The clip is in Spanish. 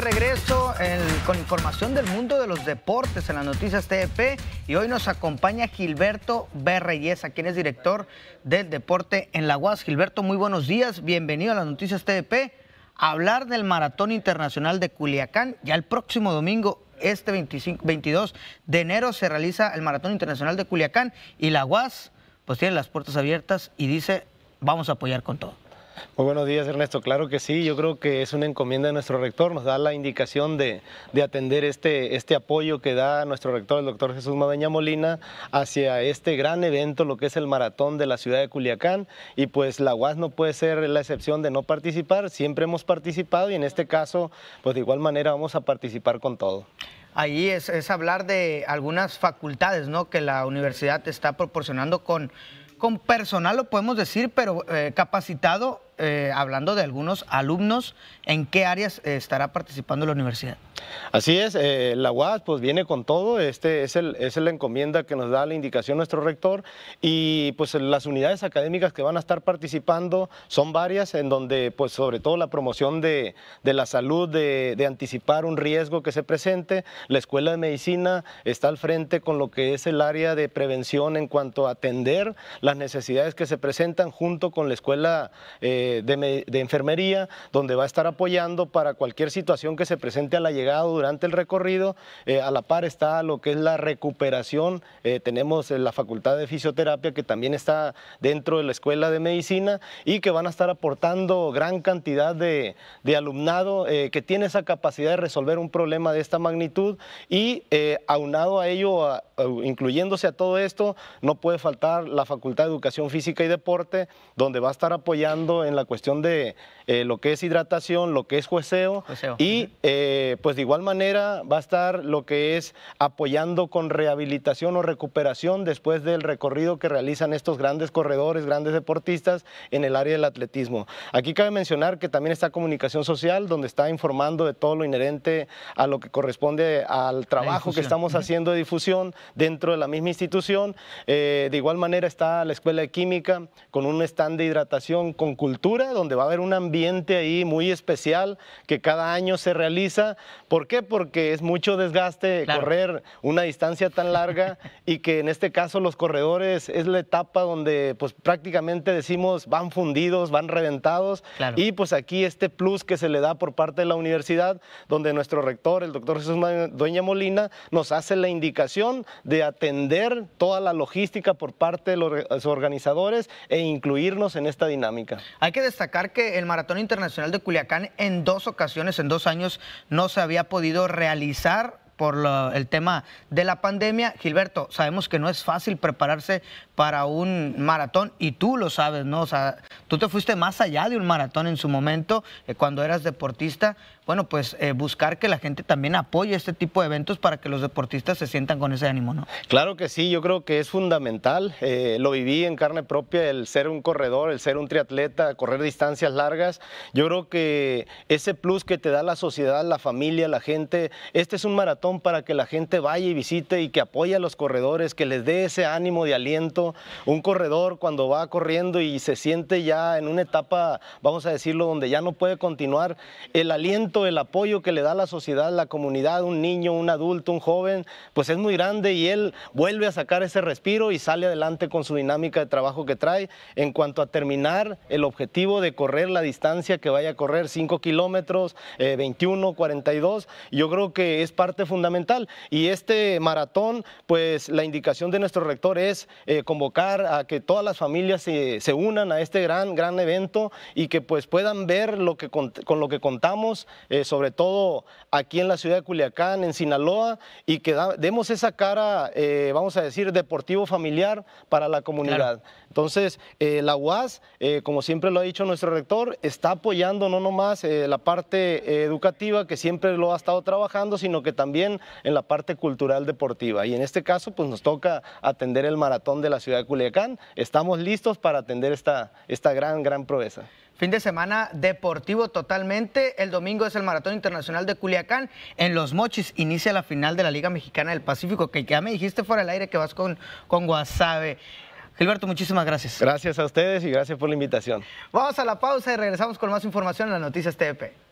regreso con información del mundo de los deportes en las noticias TDP y hoy nos acompaña Gilberto Berreyesa, quien es director del deporte en la UAS. Gilberto, muy buenos días, bienvenido a las noticias TDP. hablar del Maratón Internacional de Culiacán, ya el próximo domingo, este 22 de enero, se realiza el Maratón Internacional de Culiacán y la UAS pues tiene las puertas abiertas y dice, vamos a apoyar con todo. Muy buenos días Ernesto, claro que sí, yo creo que es una encomienda de nuestro rector, nos da la indicación de, atender este, este apoyo que da nuestro rector, el doctor Jesús Madeña Molina, hacia este gran evento, lo que es el maratón de la ciudad de Culiacán, y pues la UAS no puede ser la excepción de no participar, siempre hemos participado y en este caso, pues de igual manera vamos a participar con todo. Ahí es, hablar de algunas facultades ¿no? que la universidad está proporcionando con, con personal, lo podemos decir, pero eh, capacitado eh, hablando de algunos alumnos, ¿en qué áreas eh, estará participando la universidad? Así es, eh, la UAS pues viene con todo, este es, es la encomienda que nos da la indicación nuestro rector y pues las unidades académicas que van a estar participando son varias en donde pues sobre todo la promoción de, la salud, de, anticipar un riesgo que se presente, la escuela de medicina está al frente con lo que es el área de prevención en cuanto a atender las necesidades que se presentan junto con la escuela eh, de, de enfermería donde va a estar apoyando para cualquier situación que se presente a la llegada durante el recorrido. Eh, a la par está lo que es la recuperación. Eh, tenemos eh, la Facultad de Fisioterapia que también está dentro de la Escuela de Medicina y que van a estar aportando gran cantidad de, de alumnado que tiene esa capacidad de resolver un problema de esta magnitud y aunado a ello, incluyéndose a todo esto, no puede faltar la Facultad de Educación Física y Deporte, donde va a estar apoyando en la cuestión de lo que es hidratación, lo que es jueceo. y pues de igual manera va a estar lo que es apoyando con rehabilitación o recuperación después del recorrido que realizan estos grandes corredores, grandes deportistas en el área del atletismo. Aquí cabe mencionar que también está comunicación social, donde está informando de todo lo inherente a lo que corresponde al trabajo que estamos haciendo de difusión dentro de la misma institución. Eh, de igual manera está la Escuela de Química con un stand de hidratación con cultura, donde va a haber un ambiente ahí muy especial que cada año se realiza ¿Por qué? Porque es mucho desgaste correr una distancia tan larga y que en este caso los corredores es la etapa donde pues prácticamente decimos van fundidos, van reventados y pues aquí este plus que se le da por parte de la universidad donde nuestro rector, el doctor Jesús Dueña Molina, nos hace la indicación de atender toda la logística por parte de los organizadores e incluirnos en esta dinámica. Hay que destacar que el Maratón Internacional de Culiacán en dos ocasiones, en dos años, no se había había podido realizar por el tema de la pandemia. Gilberto, sabemos que no es fácil prepararse para un maratón y tú lo sabes, ¿no? O sea, tú te fuiste más allá de un maratón en su momento, eh, cuando eras deportista. Bueno, pues eh, buscar que la gente también apoye este tipo de eventos para que los deportistas se sientan con ese ánimo, ¿no? Claro que sí, yo creo que es fundamental. Eh, lo viví en carne propia, el ser un corredor, el ser un triatleta, correr distancias largas. Yo creo que ese plus que te da la sociedad, la familia, la gente, este es un maratón para que la gente vaya y visite y que apoye a los corredores, que les dé ese ánimo de aliento. Un corredor cuando va corriendo y se siente ya en una etapa, vamos a decirlo, donde ya no puede continuar, el aliento, el apoyo que le da la sociedad, la comunidad, un niño, un adulto, un joven, pues es muy grande y él vuelve a sacar ese respiro y sale adelante con su dinámica de trabajo que trae en cuanto a terminar el objetivo de correr la distancia que vaya a correr, 5 kilómetros, 21, eh, 42. Yo creo que es parte fundamental fundamental. Y este maratón, pues la indicación de nuestro rector es eh, convocar a que todas las familias se, unan a este gran, gran evento y que pues puedan ver lo que con, lo que contamos, eh, sobre todo aquí en la ciudad de Culiacán, en Sinaloa, y que demos esa cara, eh, vamos a decir, deportivo familiar para la comunidad. Entonces, la UAS, como siempre lo ha dicho nuestro rector, está apoyando no nomás la parte educativa que siempre lo ha estado trabajando, sino que también en la parte cultural deportiva. Y en este caso, pues nos toca atender el maratón de la ciudad de Culiacán. Estamos listos para atender esta, esta gran, gran proeza. Fin de semana deportivo totalmente. El domingo es el Maratón Internacional de Culiacán. En Los Mochis inicia la final de la Liga Mexicana del Pacífico, que ya me dijiste fuera del aire que vas con, con Guasave. Gilberto, muchísimas gracias. Gracias a ustedes y gracias por la invitación. Vamos a la pausa y regresamos con más información en las noticias TVP